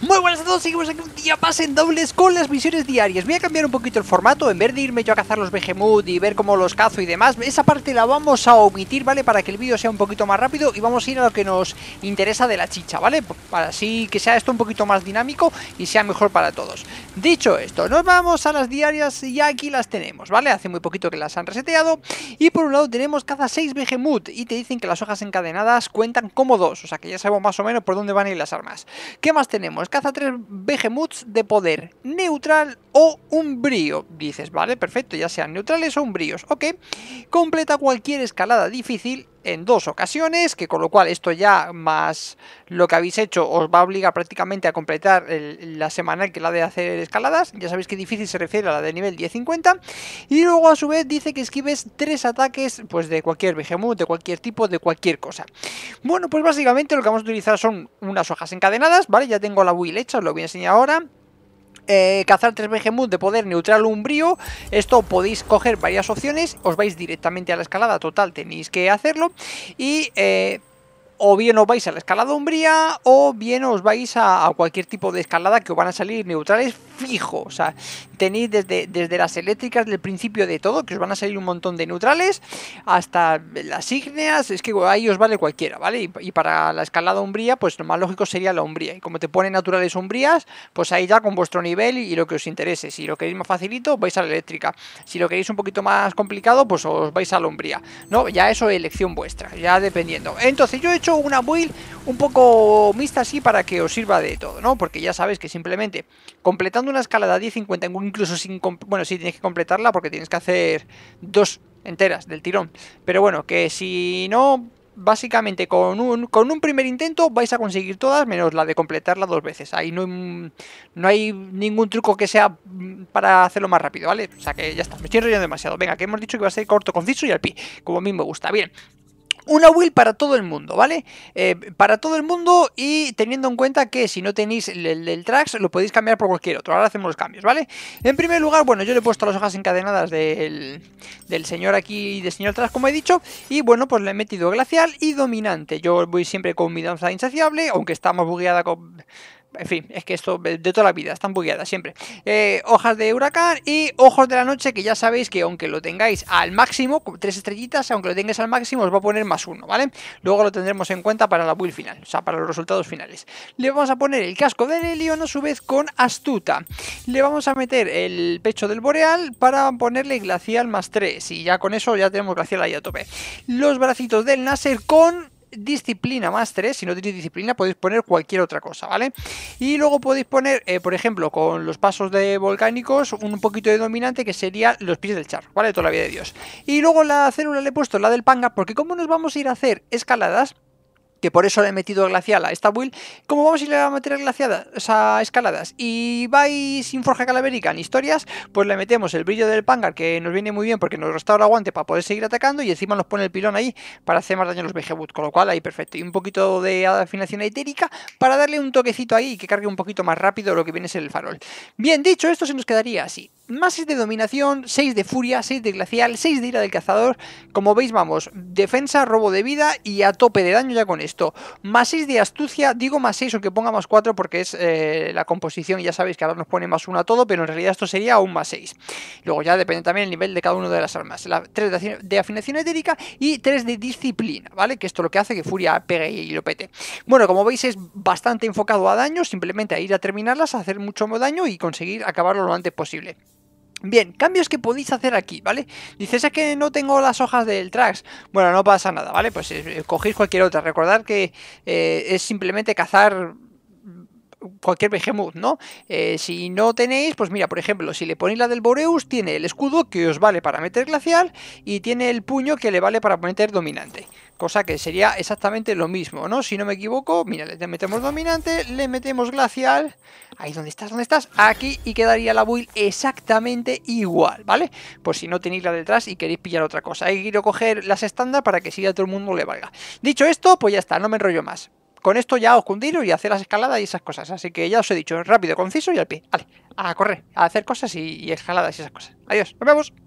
Muy buenas a todos, seguimos aquí un día más en dobles con las misiones diarias Voy a cambiar un poquito el formato, en vez de irme yo a cazar los Behemoth y ver cómo los cazo y demás Esa parte la vamos a omitir, ¿vale? Para que el vídeo sea un poquito más rápido y vamos a ir a lo que nos interesa de la chicha, ¿vale? Para así que sea esto un poquito más dinámico y sea mejor para todos Dicho esto, nos vamos a las diarias y aquí las tenemos, ¿vale? Hace muy poquito que las han reseteado Y por un lado tenemos caza 6 Behemoth y te dicen que las hojas encadenadas cuentan como dos O sea que ya sabemos más o menos por dónde van a ir las armas ¿Qué más tenemos? Pues caza 3 behemoths de poder, neutral o umbrío. Dices, vale, perfecto, ya sean neutrales o umbríos, ok. Completa cualquier escalada difícil en dos ocasiones, que con lo cual esto ya más lo que habéis hecho os va a obligar prácticamente a completar la semanal que la de hacer escaladas, ya sabéis que difícil se refiere a la de nivel 1050 y luego a su vez dice que esquives tres ataques pues de cualquier behemoth, de cualquier tipo, de cualquier cosa. Bueno, pues básicamente lo que vamos a utilizar son unas hojas encadenadas, ¿vale? Ya tengo la build hecha, os lo voy a enseñar ahora, eh, cazar tres Behemoth de poder neutral umbrío. Esto podéis coger varias opciones, os vais directamente a la escalada total, tenéis que hacerlo. Y eh, o bien os vais a la escalada umbría o bien os vais a, cualquier tipo de escalada que os van a salir neutrales fijo. O sea, tenéis desde, desde las eléctricas del principio de todo, que os van a salir un montón de neutrales, hasta las ígneas, es que ahí os vale cualquiera, ¿vale? Y, para la escalada umbría, pues lo más lógico sería la umbría. Y como te pone naturales umbrías, pues ahí ya con vuestro nivel y, lo que os interese. Si lo queréis más facilito, vais a la eléctrica. Si lo queréis un poquito más complicado, pues os vais a la umbría. No, ya eso es elección vuestra, ya dependiendo. Entonces yo he hecho una build un poco mixta así para que os sirva de todo, ¿no? Porque ya sabéis que simplemente completando una escalada 10-50, incluso sin... Bueno, sí, tienes que completarla porque tienes que hacer dos enteras del tirón. Pero bueno, que si no, básicamente con un, con un primer intento vais a conseguir todas, menos la de completarla dos veces. Ahí no, no hay ningún truco que sea para hacerlo más rápido, ¿vale? O sea que ya está, me estoy enrollando demasiado. Venga, que hemos dicho que va a ser corto, conciso y al pi, como a mí me gusta. Bien, una will para todo el mundo, ¿vale? Eh, para todo el mundo y teniendo en cuenta que si no tenéis el, del tracks lo podéis cambiar por cualquier otro. Ahora hacemos los cambios, ¿vale? En primer lugar, bueno, yo le he puesto las hojas encadenadas del, del señor aquí, del señor tracks, como he dicho. Y bueno, pues le he metido glacial y dominante. Yo voy siempre con mi danza insaciable, aunque está más bugueada con en fin, es que esto eh, de toda la vida, están bugueadas siempre. Eh, hojas de huracán y ojos de la noche, que ya sabéis que aunque lo tengáis al máximo, tres estrellitas, aunque lo tengáis al máximo, os va a poner más uno, ¿vale? Luego lo tendremos en cuenta para la build final, o sea, para los resultados finales. Le vamos a poner el casco del Helion a su vez con astuta. Le vamos a meter el pecho del Boreal para ponerle glacial más 3. Y ya con eso ya tenemos glacial ahí a tope. Los bracitos del Nasser con disciplina más 3. Si no tenéis disciplina, podéis poner cualquier otra cosa, ¿vale? Y luego podéis poner, eh, por ejemplo, con los pasos de volcánicos, un poquito de dominante que sería los pies del char ¿vale? Toda la vida de Dios. Y luego la célula le he puesto la del panga, porque como nos vamos a ir a hacer escaladas, que por eso le he metido glacial a esta will Como vamos a ir a meter glaciadas, o escaladas, y vais sin forja calaverica en historias, pues le metemos el brillo del pangar, que nos viene muy bien porque nos restaura aguante para poder seguir atacando, y encima nos pone el pilón ahí para hacer más daño a los Bejebut con lo cual ahí perfecto. Y un poquito de afinación etérica para darle un toquecito ahí y que cargue un poquito más rápido lo que viene ser el farol. Bien, dicho esto, se nos quedaría así. Más 6 de dominación, 6 de furia, 6 de glacial, 6 de ira del cazador. Como veis, vamos, defensa, robo de vida y a tope de daño ya con esto esto. Más 6 de astucia, digo más 6 aunque ponga más 4 porque es eh, la composición, ya sabéis que ahora nos pone más 1 a todo, pero en realidad esto sería un más 6. Luego ya depende también el nivel de cada una de las armas. La 3 de afinación etérica y 3 de disciplina, ¿vale? Que esto lo que hace que Furia pegue y lo pete. Bueno, como veis es bastante enfocado a daño, simplemente a ir a terminarlas, a hacer mucho daño y conseguir acabarlo lo antes posible. Bien, cambios que podéis hacer aquí, ¿vale? Dices es que no tengo las hojas del Trax Bueno, no pasa nada, ¿vale? Pues eh, eh, cogéis cualquier otra. Recordad que eh, es simplemente cazar mm, cualquier behemoth, ¿no? si no tenéis, pues mira, por ejemplo, si le ponéis la del Boreus, tiene el escudo que os vale para meter glacial y tiene el puño que le vale para meter dominante. Cosa que sería exactamente lo mismo, ¿no? Si no me equivoco, mira, le metemos dominante, le metemos glacial. Ahí donde estás, ¿Dónde estás, aquí y quedaría la build exactamente igual, ¿vale? Pues si no tenéis la detrás y queréis pillar otra cosa. Ahí a coger las estándar para que si a todo el mundo le valga. Dicho esto, pues ya está, no me enrollo más. Con esto ya os cundiros y hacer las escaladas y esas cosas. Así que ya os he dicho, rápido, conciso y al pie. Vale, a correr, a hacer cosas y, y escaladas y esas cosas. Adiós, nos vemos.